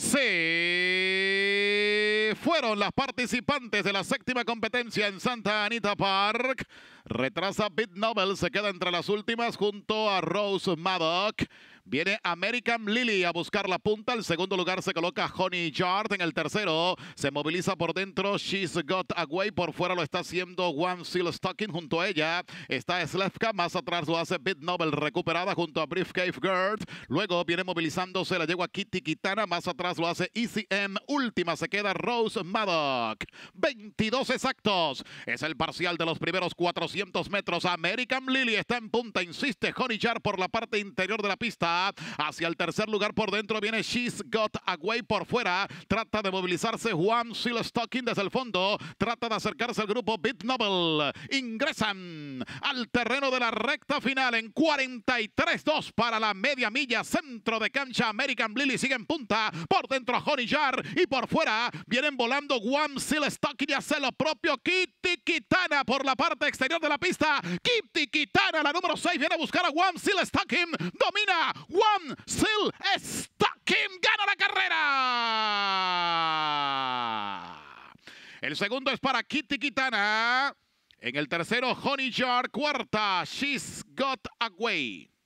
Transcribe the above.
Sí, fueron las participantes de la séptima competencia en Santa Anita Park. Retrasa Bit Novel, se queda entre las últimas junto a Rose Maddock. Viene American Lily a buscar la punta. El segundo lugar se coloca Honey Yard. En el tercero se moviliza por dentro She's Got Away. Por fuera lo está haciendo One Seal Stocking. Junto a ella está Slevka. Más atrás lo hace Bit Novel recuperada junto a Briefcase Girl Luego viene movilizándose la yegua Kitty Kitana. Más atrás lo hace Easy M. Última se queda Rose Maddock. 22 exactos. Es el parcial de los primeros 400 metros. American Lily está en punta. Insiste Honey Yard por la parte interior de la pista hacia el tercer lugar por dentro. Viene She's Got Away por fuera. Trata de movilizarse Juan Silstocking desde el fondo. Trata de acercarse al grupo Bit Noble. Ingresan al terreno de la recta final en 43-2 para la media milla. Centro de cancha American Lily sigue en punta. Por dentro Honey Jar y por fuera vienen volando Juan Silstocking y hace lo propio Kitty Kitana por la parte exterior de la pista. Kitty Kitana, la número 6, viene a buscar a Juan Silstocking. Domina One still, está gana la carrera. El segundo es para Kitty Kitana. En el tercero, Honey Jar. Cuarta, She's Got Away.